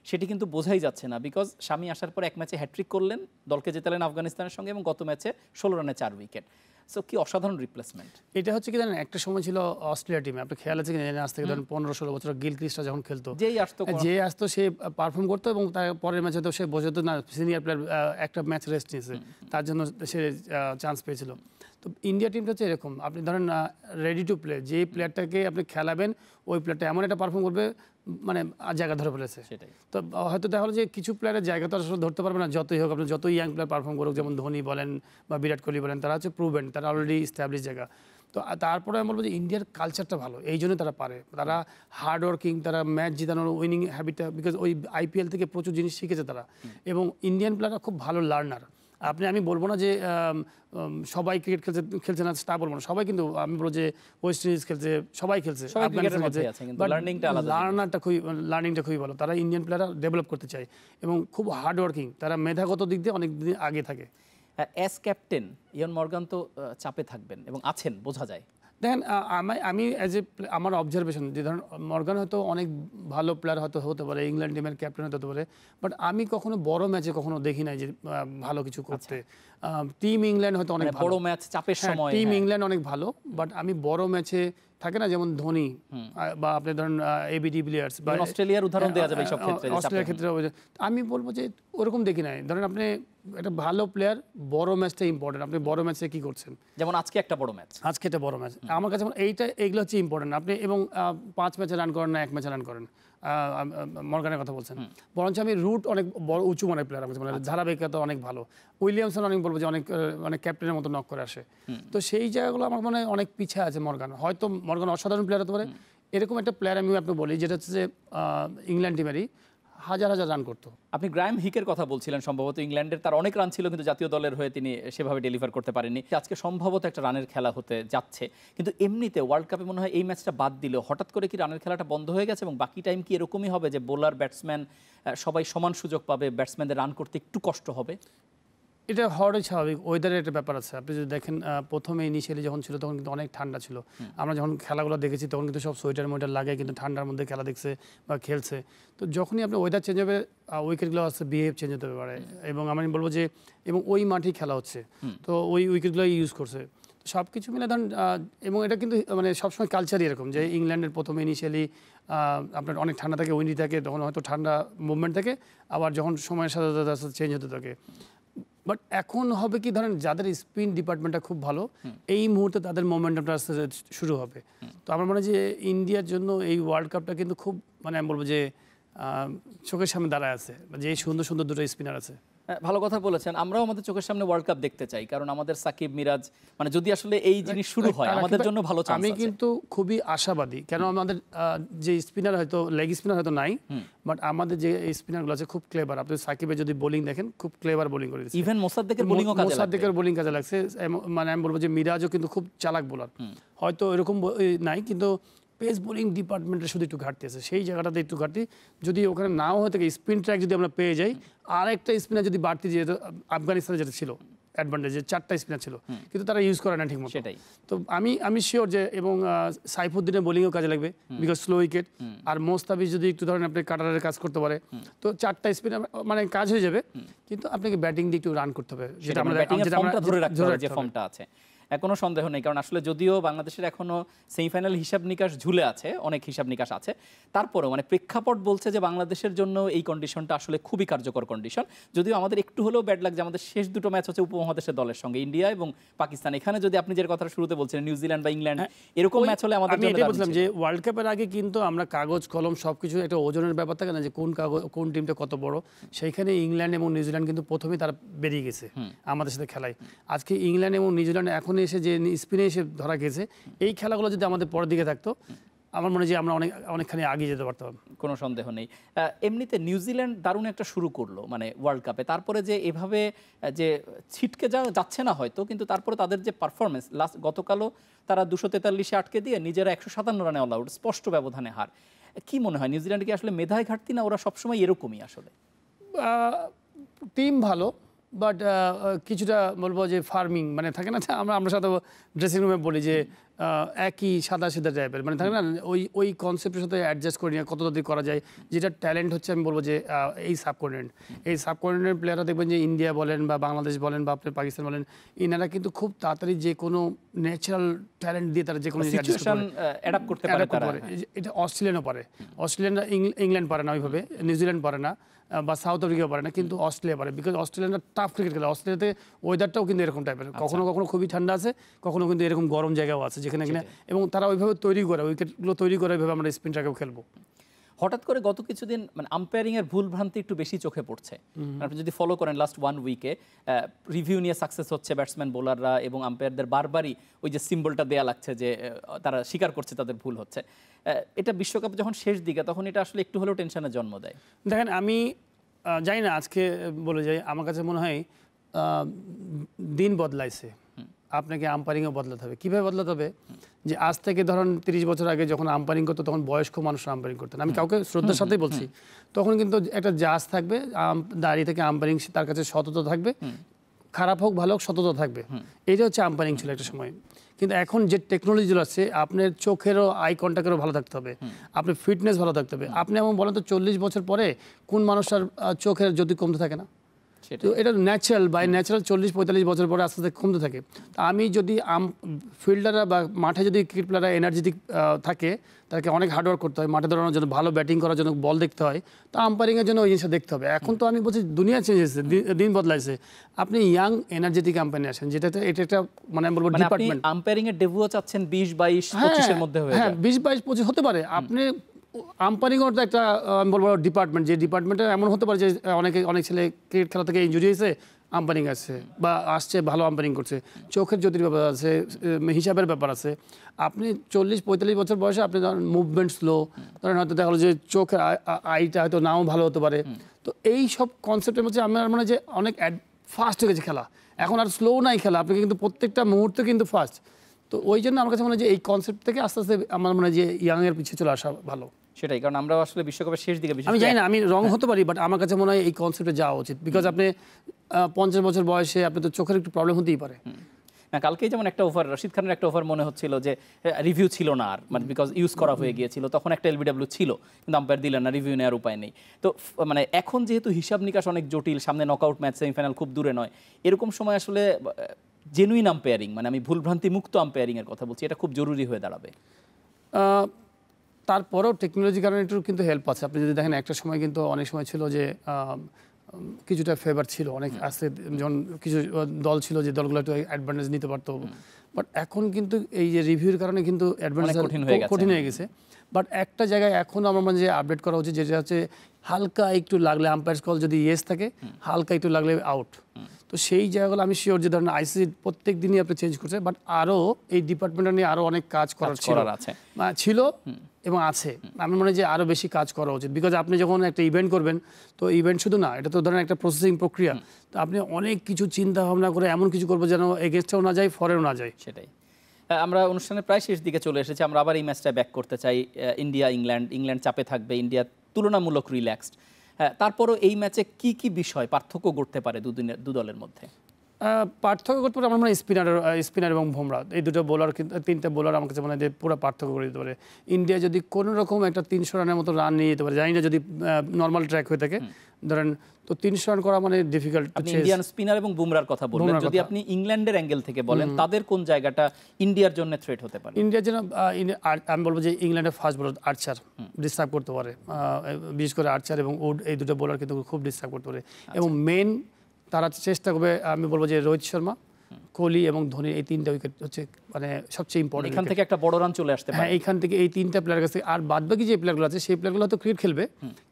[SPEAKER 1] সেটি কিন্তু বোঝাই যাচ্ছে না বিকজ স্বামী আসার পর এক ম্যাচে হ্যাট্রিক করলেন দলকে জেতালেন আফগানিস্তানের সঙ্গে এবং গত ম্যাচে ষোলো রানে চার উইকেট সো কি অসাধারণ রিপ্লেসমেন্ট
[SPEAKER 2] এটা হচ্ছে কি জানেন একটা সময় ছিল অস্ট্রেলিয়া টিমে আপনি খেয়াল আছে কি জানেন আজ থেকে ধরেন পনেরো ষোলো বছর গিল ক্রিস্টা যখন খেলতো যেই আসতো যে আসতো সে পারফর্ম করতো এবং তার পরের ম্যাচে তো সে বোঝাতো না সিনিয়র প্লেয়ার একটা ম্যাচ রেস্ট নিয়েছে তার জন্য সে চান্স পেয়েছিল তো ইন্ডিয়া টিমটা হচ্ছে এরকম আপনি ধরেন রেডি টু প্লে যে প্লেয়ারটাকে আপনি খেলাবেন ওই প্লেয়ারটা এমন একটা পারফর্ম করবে মানে জায়গা ধরে ফেলেছে সেটাই তো হয়তো দেখা হলো যে কিছু প্লেয়ারের জায়গা তো আসলে ধরতে পারবে না যতই হোক আপনি যতই ইয়াং প্লেয়ার পারফর্ম করুক যেমন ধোনি বলেন বা বিরাট কোহলি বলেন তারা হচ্ছে প্রুভেন তারা অলরেডি স্ট্যাবলিশ জায়গা তো তারপরে আমি বলবো যে ইন্ডিয়ার কালচারটা ভালো এই জন্য তারা পারে তারা হার্ড ওয়ার্কিং তারা ম্যাচ জিতানোর উইনিং হ্যাবিটটা বিকজ ওই আইপিএল থেকে প্রচুর জিনিস শিখেছে তারা এবং ইন্ডিয়ান প্লেয়াররা খুব ভালো লার্নার আপনি আমি বলবো না যে সবাই ক্রিকেট খেলছে খেলছে না তা বলবো না সবাই কিন্তু আমি বলবো যে ওয়েস্ট ইন্ডিজ খেলছে সবাই খেলছে লার্নারটা খুবই লার্নিংটা খুবই ভালো তারা ইন্ডিয়ান প্লেয়াররা ডেভেলপ করতে চায় এবং খুব হার্ড ওয়ার্কিং তারা মেধাগত দিক দিয়ে অনেক দিন আগে থাকে অ্যাস ক্যাপ্টেন ইয়ন মর্গান তো চাপে থাকবেন এবং আছেন বোঝা যায় দেখেন আমি আমি অ্যাজ এ আমার অবজারভেশন যে ধরুন মর্গান হয়তো অনেক ভালো প্লেয়ার হয়তো হতে পারে ইংল্যান্ড টিমের ক্যাপ্টেন হতে পারে বাট আমি কখনো বড় ম্যাচে কখনো দেখি নাই যে ভালো কিছু আচ্ছা। করতে টিম ইংল্যান্ড হয়তো অনেক মানে বড় ম্যাচ চাপের হ্যাঁ, সময় টিম ইংল্যান্ড অনেক ভালো বাট আমি বড় ম্যাচে থাকে না যেমন ধোনি বা আপনি ধরেন এবিডি প্লেয়ার্স বা মানে অস্ট্রেলিয়ার উদাহরণ দেওয়া যাবে সব ক্ষেত্রে অস্ট্রেলিয়ার ক্ষেত্রে আমি বলবো যে ওরকম দেখি নাই ধরেন আপনি একটা ভালো প্লেয়ার বড় ম্যাচটা ইম্পর্টেন্ট আপনি বড় ম্যাচে কি করছেন যেমন আজকে একটা বড় ম্যাচ আজকে একটা বড় ম্যাচ আমার কাছে এইটা এইগুলো হচ্ছে ইম্পর্টেন্ট আপনি এবং পাঁচ ম্যাচে রান করেন না এক ম্যাচে রান করেন মর্গানের কথা বলছেন বরঞ্চ আমি রুট অনেক বড় উঁচু মানের প্লেয়ার আমার মানে ধারাবাহিকতা অনেক ভালো উইলিয়ামসন অনেক বলবো যে অনেক মানে ক্যাপ্টেনের মতো নক করে আসে তো সেই জায়গাগুলো আমার মনে হয় অনেক পিছিয়ে আছে মর্গান হয়তো মর্গান অসাধারণ প্লেয়ার হতে পারে এরকম একটা প্লেয়ার আমি আপনি বলি যেটা হচ্ছে যে ইংল্যান্ড টিমেরই হাজার হাজার রান করতো আপনি গ্রাম হিকের কথা বলছিলেন সম্ভবত
[SPEAKER 1] ইংল্যান্ডের তার অনেক রান ছিল কিন্তু জাতীয় দলের হয়ে তিনি সেভাবে ডেলিভার করতে পারেননি আজকে সম্ভবত একটা রানের খেলা হতে যাচ্ছে কিন্তু এমনিতে ওয়ার্ল্ড কাপে মনে হয় এই ম্যাচটা বাদ দিল হঠাৎ করে কি রানের খেলাটা বন্ধ হয়ে গেছে এবং বাকি টাইম কি এরকমই হবে যে বোলার ব্যাটসম্যান সবাই সমান সুযোগ পাবে ব্যাটসম্যানদের রান করতে একটু কষ্ট হবে
[SPEAKER 2] এটা হওয়ারই স্বাভাবিক ওয়েদারের একটা ব্যাপার আছে আপনি যদি দেখেন প্রথমে ইনিশিয়ালি যখন ছিল তখন কিন্তু অনেক ঠান্ডা ছিল আমরা যখন খেলাগুলো দেখেছি তখন কিন্তু সব সোয়েটার মোয়েটার লাগে কিন্তু ঠান্ডার মধ্যে খেলা দেখছে বা খেলছে তো যখনই আপনি ওয়েদার চেঞ্জ হবে উইকেটগুলো আসতে বিহেভ চেঞ্জ হতে পারে এবং আমি বলবো যে এবং ওই মাঠেই খেলা হচ্ছে তো ওই উইকেটগুলো ইউজ করছে সব কিছু মিলে ধরুন এবং এটা কিন্তু মানে সবসময় কালচারই এরকম যে ইংল্যান্ডের প্রথমে ইনিশিয়ালি আপনার অনেক ঠান্ডা থাকে উইন্ডি থাকে তখন হয়তো ঠান্ডা মুভমেন্ট থাকে আবার যখন সময়ের সাথে সাথে চেঞ্জ হতে থাকে বাট এখন হবে কি ধরেন যাদের স্পিন ডিপার্টমেন্টটা খুব ভালো এই মুহূর্তে তাদের মোমেন্টামটা আস্তে আস্তে শুরু হবে তো আমার মনে হয় যে ইন্ডিয়ার জন্য এই ওয়ার্ল্ড কাপটা কিন্তু খুব মানে আমি বলবো যে চোখের সামনে দাঁড়ায় আছে যে সুন্দর সুন্দর দুটো স্পিনার আছে ভালো
[SPEAKER 1] কথা বলেছেন আমরাও আমাদের চোখের সামনে ওয়ার্ল্ড কাপ দেখতে চাই কারণ আমাদের সাকিব মিরাজ মানে যদি আসলে এই মানে জিনিস শুরু হয় আমাদের জন্য ভালো আমি কিন্তু
[SPEAKER 2] খুবই আশাবাদী কেন আমাদের যে স্পিনার হয়তো লেগ স্পিনার হয়তো নাই বাট আমাদের যে স্পিনারগুলো আছে খুব ক্লেভার আপনি সাকিবের যদি বোলিং দেখেন খুব ক্লেভার বোলিং করে ইভেন মোসাদ্দেকের বোলিংও কাজে মোসাদ্দেকের বোলিং কাজে লাগছে মানে আমি বলবো যে মিরাজও কিন্তু খুব চালাক বোলার হয়তো এরকম নাই কিন্তু পেস বোলিং ডিপার্টমেন্টের শুধু একটু ঘাটতি আছে সেই জায়গাটাতে একটু ঘাটতি যদি ওখানে নাও হয়ে থাকে স্পিন ট্র্যাক যদি আমরা পেয়ে যাই আর একটা স্পিনার যদি বাড়তি যেহেতু আফগানিস্তানে যেটা ছিল অ্যাডভান্টেজ চারটা স্পিনার ছিল কিন্তু তারা ইউজ করে না ঠিক মতো সেটাই তো আমি আমি শিওর যে এবং সাইফুদ্দিনের বোলিংও কাজে লাগবে বিকজ স্লো উইকেট আর মোস্তাবিজ যদি একটু ধরেন আপনি কাটারের কাজ করতে পারে তো চারটা স্পিন মানে কাজ হয়ে যাবে কিন্তু আপনাকে ব্যাটিং দিয়ে একটু রান করতে হবে মানে যেটা আমরা ধরে রাখতে হবে যে ফর্মটা আছে কোনো সন্দেহ নেই কারণ আসলে
[SPEAKER 1] যদিও বাংলাদেশের এখনও সেমিফাইনাল হিসাব নিকাশ ঝুলে আছে অনেক হিসাব নিকাশ আছে তারপরেও মানে প্রেক্ষাপট বলছে যে বাংলাদেশের জন্য এই কন্ডিশনটা আসলে খুবই কার্যকর কন্ডিশন যদিও আমাদের একটু হলেও ব্যাড লাগছে আমাদের শেষ দুটো ম্যাচ হচ্ছে উপমহাদেশের দলের সঙ্গে ইন্ডিয়া এবং পাকিস্তান এখানে যদি আপনি যে কথাটা শুরুতে বলছেন নিউজিল্যান্ড বা ইংল্যান্ড হ্যাঁ,
[SPEAKER 2] এরকম ম্যাচ হলে আমাদের বলছিলাম যে ওয়ার্ল্ড কাপের আগে কিন্তু আমরা কাগজ কলম সব কিছু একটা ওজনের ব্যাপার থাকে না যে কোন কাগজ কোন টিমটা কত বড় সেইখানে ইংল্যান্ড এবং নিউজিল্যান্ড কিন্তু প্রথমেই তারা বেরিয়ে গেছে আমাদের সাথে খেলায় আজকে ইংল্যান্ড এবং নিউজিল্যান্ড এখন সামনে এসে যে স্পিনে এসে ধরা গেছে এই খেলাগুলো যদি আমাদের পরের দিকে থাকতো আমার মনে হয় আমরা অনেক অনেকখানি আগে যেতে পারতাম
[SPEAKER 1] কোনো সন্দেহ নেই এমনিতে নিউজিল্যান্ড দারুণ একটা শুরু করলো মানে ওয়ার্ল্ড কাপে তারপরে যে এভাবে যে ছিটকে যা যাচ্ছে না হয়তো কিন্তু তারপরে তাদের যে পারফরমেন্স লাস্ট গতকালও তারা দুশো তেতাল্লিশে আটকে দিয়ে নিজেরা একশো সাতান্ন রানে অল আউট স্পষ্ট ব্যবধানে হার কি মনে হয় নিউজিল্যান্ড কি আসলে মেধায় ঘাটতি না ওরা সবসময় এরকমই আসলে
[SPEAKER 2] টিম ভালো বাট uh, uh, কিছুটা বলবো যে ফার্মিং মানে থাকে না আমরা আমরা সাথে ড্রেসিং রুমে বলি যে uh, একই সাদা সিধা টাইপের মানে থাকে না ওই ওই কনসেপ্টের সাথে অ্যাডজাস্ট করে নিয়ে কত তাড়াতাড়ি করা যায় যেটা ট্যালেন্ট হচ্ছে আমি বলবো যে এই সাবকন্টিনেন্ট এই সাবকন্টিনেন্ট প্লেয়াররা দেখবেন যে ইন্ডিয়া বলেন বা বাংলাদেশ বলেন বা আপনার পাকিস্তান বলেন এনারা কিন্তু খুব তাড়াতাড়ি যে কোনো ন্যাচারাল ট্যালেন্ট দিয়ে তারা যে কোনো এটা অস্ট্রেলিয়ানও পারে অস্ট্রেলিয়ানরা ইংল্যান্ড পারে না ওইভাবে নিউজিল্যান্ড পারে না বা সাউথ আফ্রিকা পারে না কিন্তু অস্ট্রেলিয়া পারে বিকজ অস্ট্রেলিয়ানরা টাফ ক্রিকেট খেলে অস্ট্রেলিয়াতে ওয়েদারটাও কিন্তু এরকম টাইপের আচ্ছা। কখনো কখনো খুবই ঠান্ডা আছে কখনো কিন্তু এরকম গরম জায়গাও আছে যেখানে কিনা এবং তারা ওইভাবে তৈরি করে উইকেটগুলো তৈরি করে ওইভাবে আমরা স্পিন খেলবো
[SPEAKER 1] হঠাৎ করে গত কিছুদিন মানে এর ভুল ভ্রান্তি একটু বেশি চোখে পড়ছে আপনি যদি ফলো করেন লাস্ট ওয়ান উইকে রিভিউ নিয়ে সাকসেস হচ্ছে ব্যাটসম্যান বোলাররা এবং আম্পায়ারদের বারবারই ওই যে সিম্বলটা দেয়া লাগছে যে তারা স্বীকার করছে তাদের ভুল হচ্ছে এটা বিশ্বকাপ যখন শেষ দিকে তখন এটা
[SPEAKER 2] আসলে একটু হলেও টেনশনের জন্ম দেয় দেখেন আমি জানি না আজকে বলে যাই আমার কাছে মনে হয় দিন বদলাইছে আপনাকে আম্পায়ারিংও বদলাতে হবে কীভাবে বদলাতে হবে যে আজ থেকে ধরুন তিরিশ বছর আগে যখন আম্পায়ারিং করতো তখন বয়স্ক মানুষ আম্পায়ারিং করতেন আমি কাউকে শ্রদ্ধার সাথেই বলছি তখন কিন্তু একটা জাজ থাকবে দাঁড়িয়ে থেকে আম্পায়ারিং তার কাছে সততা থাকবে খারাপ হোক ভালো হোক সততা থাকবে এটা হচ্ছে আম্পায়ারিং ছিল একটা সময় কিন্তু এখন যে টেকনোলজিগুলো আছে আপনার চোখেরও আই কন্ট্যাক্টেরও ভালো থাকতে হবে আপনার ফিটনেস ভালো থাকতে হবে আপনি এমন বলেন তো চল্লিশ বছর পরে কোন মানুষটার চোখের যদি কমতে থাকে না তো এটা ন্যাচারাল বাই ন্যাচারাল চল্লিশ পঁয়তাল্লিশ বছর পরে আস্তে আস্তে কমতে থাকে আমি যদি আম ফিল্ডাররা বা মাঠে যদি ক্রিকেট প্লেয়াররা এনার্জেটিক থাকে তাকে অনেক হার্ডওয়ার্ক করতে হয় মাঠে ধরানোর জন্য ভালো ব্যাটিং করার জন্য বল দেখতে হয় তো আম্পায়ারিংয়ের জন্য ওই জিনিসটা দেখতে হবে এখন তো আমি বলছি দুনিয়া চেঞ্জ হয়েছে দিন বদলাইছে আপনি ইয়াং এনার্জেটিক আম্পায়ার আসেন যেটাতে এটা একটা মানে আমি বলবো ডিপার্টমেন্ট আম্পায়ারিংয়ের ডেভুও চাচ্ছেন বিশ বাইশ হ্যাঁ, পঁচিশের মধ্যে হ্যাঁ বিশ বাইশ পঁচিশ হতে পারে আপনি আম্পারিংয়ের তো একটা আমি বলবো ডিপার্টমেন্ট যে ডিপার্টমেন্টে এমন হতে পারে যে অনেকে অনেক ছেলে ক্রিকেট খেলা থেকে ইঞ্জুরি হয়েছে আম্পানিং আছে বা আসছে ভালো আম্পানিং করছে চোখের জ্যোতির ব্যাপার আছে হিসাবের ব্যাপার আছে আপনি চল্লিশ পঁয়তাল্লিশ বছর বয়সে আপনি ধরেন মুভমেন্ট স্লো ধরেন হয়তো দেখা যে চোখের আইটা হয়তো নাও ভালো হতে পারে তো এই সব কনসেপ্টের মধ্যে আমার মনে হয় যে অনেক ফাস্ট হয়ে গেছে খেলা এখন আর স্লো নাই খেলা আপনাকে কিন্তু প্রত্যেকটা মুহূর্তে কিন্তু ফাস্ট তো ওই জন্য আমার কাছে মনে হয় যে এই কনসেপ্ট থেকে আস্তে আস্তে আমার মনে হয় যে ইয়াংয়ের পিছিয়ে চলে আসা ভালো সেটাই কারণ আমরা আসলে বিশ্বকাপের শেষ দিকে আমি জানি না আমি রং হতে পারি বাট আমার কাছে মনে হয় এই কনসেপ্টে যাওয়া উচিত বিকজ আপনি পঞ্চাশ বছর বয়সে আপনি তো চোখের একটু প্রবলেম হতেই পারে
[SPEAKER 1] না কালকেই যেমন একটা ওভার রশিদ খানের একটা ওভার মনে হচ্ছিল যে রিভিউ ছিল না আর মানে বিকজ ইউজ করা হয়ে গিয়েছিল তখন একটা এলবিডব্লিউ ছিল কিন্তু আম্পায়ার দিলেন না রিভিউ নেওয়ার উপায় নেই তো মানে এখন যেহেতু হিসাব নিকাশ অনেক জটিল সামনে নকআউট ম্যাচ সেমিফাইনাল খুব দূরে নয় এরকম সময় আসলে জেনুইন আম্পায়ারিং মানে আমি ভুলভ্রান্তি মুক্ত আম্পায়ারিংয়ের কথা
[SPEAKER 2] বলছি এটা খুব জরুরি হয়ে দাঁড়াবে তারপরেও টেকনোলজি কারণে একটু কিন্তু হেল্প আছে আপনি যদি দেখেন একটা সময় কিন্তু অনেক সময় ছিল যে কিছুটা ফেভার ছিল অনেক আস্তে যখন কিছু দল ছিল যে দলগুলো একটু অ্যাডভান্টেজ নিতে পারতো বাট এখন কিন্তু এই যে রিভিউর কারণে কিন্তু অ্যাডভান্টেজ কঠিন হয়ে গেছে বাট একটা জায়গায় এখন আমার মানে যে আপডেট করা উচিত যেটা হচ্ছে হালকা একটু লাগলে আম্পায়ার কল যদি ইয়েস থাকে হালকা একটু লাগলে আউট তো সেই জায়গাগুলো আমি শিওর যে ধরেন আইসিসি প্রত্যেক দিনই আপনি চেঞ্জ করছে বাট আরও এই ডিপার্টমেন্টটা নিয়ে আরও অনেক কাজ করার আছে ছিল এবং আছে আমি মনে যে আরও বেশি কাজ করা উচিত বিকজ আপনি যখন একটা ইভেন্ট করবেন তো ইভেন্ট শুধু না এটা তো ধরেন একটা প্রসেসিং প্রক্রিয়া তো আপনি অনেক কিছু চিন্তা ভাবনা করে এমন কিছু করবো যেন এগেনস্টেও না যায় ফরেও না যায় সেটাই আমরা
[SPEAKER 1] অনুষ্ঠানের প্রায় শেষ দিকে চলে এসেছি আমরা আবার এই ম্যাচটা ব্যাক করতে চাই ইন্ডিয়া ইংল্যান্ড ইংল্যান্ড চাপে থাকবে ইন্ডিয়া তুলনামূলক রিল্যাক্সড হ্যাঁ, তারপরও এই ম্যাচে কি কি বিষয় পার্থক্য গড়তে পারে দুদিনের
[SPEAKER 2] দু দলের মধ্যে পার্থক্য করতে পারে আমার মনে হয় স্পিনার স্পিনার এবং ভোমরা এই দুটো বোলার তিনটে বোলার আমার কাছে মনে হয় যে পুরো পার্থক্য করে দিতে পারে ইন্ডিয়া যদি কোনো রকম একটা তিনশো রানের মতো রান নিয়ে যেতে পারে জানি না যদি নর্মাল ট্র্যাক হয়ে থাকে ধরেন তো তিনশো রান করা মানে ডিফিকাল্ট ইন্ডিয়ান
[SPEAKER 1] স্পিনার এবং বুমরার কথা বলবেন যদি আপনি ইংল্যান্ডের অ্যাঙ্গেল থেকে বলেন তাদের কোন জায়গাটা ইন্ডিয়ার জন্য থ্রেট হতে পারে ইন্ডিয়ার
[SPEAKER 2] জন্য আমি বলবো যে ইংল্যান্ডের ফার্স্ট বোলার আর্চার ডিস্টার্ব করতে পারে বিশেষ করে আর্চার এবং উড এই দুটো বোলার কিন্তু খুব ডিস্টার্ব করতে পারে আচ্ছা। এবং মেন তারা চেষ্টা করবে আমি বলবো যে রোহিত শর্মা কোহলি এবং ধোনি এই তিনটা উইকেট হচ্ছে মানে সবচেয়ে ইম্পর্টেন্ট এখান থেকে একটা বড় রান চলে আসতে হ্যাঁ এখান থেকে এই তিনটা প্লেয়ার কাছে আর বাদ বাকি যে প্লেয়ারগুলো আছে সেই প্লেয়ারগুলো হয়তো ক্রিকেট খেলবে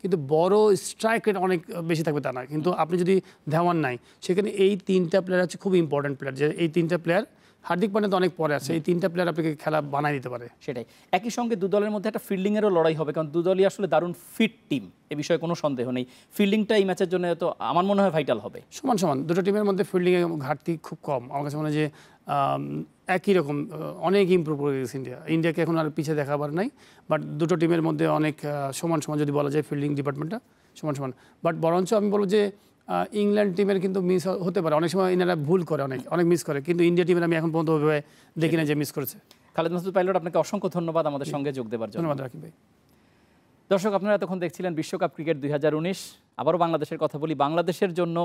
[SPEAKER 2] কিন্তু বড় স্ট্রাইক রেট অনেক বেশি থাকবে তা না কিন্তু আপনি যদি ধেওয়ান নাই সেখানে এই তিনটা প্লেয়ার হচ্ছে খুব ইম্পর্টেন্ট প্লেয়ার যে এই তিনটা প্লেয়ার হার্দিক পান্ডে তো অনেক পরে আছে এই তিনটা প্লেয়ার আপনাকে খেলা বানায় দিতে পারে সেটাই একই সঙ্গে দু দলের মধ্যে একটা ফিল্ডিংয়েরও লড়াই হবে কারণ দু দলই আসলে দারুণ
[SPEAKER 1] ফিট টিম এ বিষয়ে কোনো সন্দেহ নেই ফিল্ডিংটা এই ম্যাচের জন্য তো আমার মনে হয় ভাইটাল হবে
[SPEAKER 2] সমান সমান দুটো টিমের মধ্যে ফিল্ডিংয়ে ঘাটতি খুব কম আমার কাছে মনে হয় যে একই রকম অনেক ইম্প্রুভ করে গেছে ইন্ডিয়া ইন্ডিয়াকে এখন আর পিছিয়ে দেখাবার নাই বাট দুটো টিমের মধ্যে অনেক সমান সমান যদি বলা যায় ফিল্ডিং ডিপার্টমেন্টটা সমান সমান বাট বরঞ্চ আমি বলবো যে ইংল্যান্ড টিমের কিন্তু মিস হতে পারে অনেক সময় এনারা ভুল করে অনেক অনেক মিস করে কিন্তু ইন্ডিয়া টিমের আমি এখন পর্যন্ত ওইভাবে দেখি না যে মিস করেছে খালেদ মাসুদ পাইলট আপনাকে অসংখ্য ধন্যবাদ আমাদের সঙ্গে যোগ দেওয়ার জন্য ধন্যবাদ রাখি ভাই দর্শক আপনারা
[SPEAKER 1] তখন দেখছিলেন বিশ্বকাপ ক্রিকেট দুই আবারও বাংলাদেশের কথা বলি বাংলাদেশের জন্য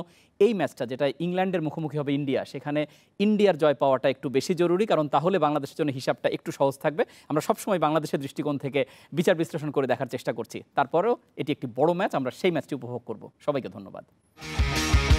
[SPEAKER 1] এই ম্যাচটা যেটা ইংল্যান্ডের মুখোমুখি হবে ইন্ডিয়া সেখানে ইন্ডিয়ার জয় পাওয়াটা একটু বেশি জরুরি কারণ তাহলে বাংলাদেশের জন্য হিসাবটা একটু সহজ থাকবে আমরা সবসময় বাংলাদেশের দৃষ্টিকোণ থেকে বিচার বিশ্লেষণ করে দেখার চেষ্টা করছি তারপরেও এটি একটি বড় ম্যাচ আমরা সেই ম্যাচটি উপভোগ করব সবাইকে ধন্যবাদ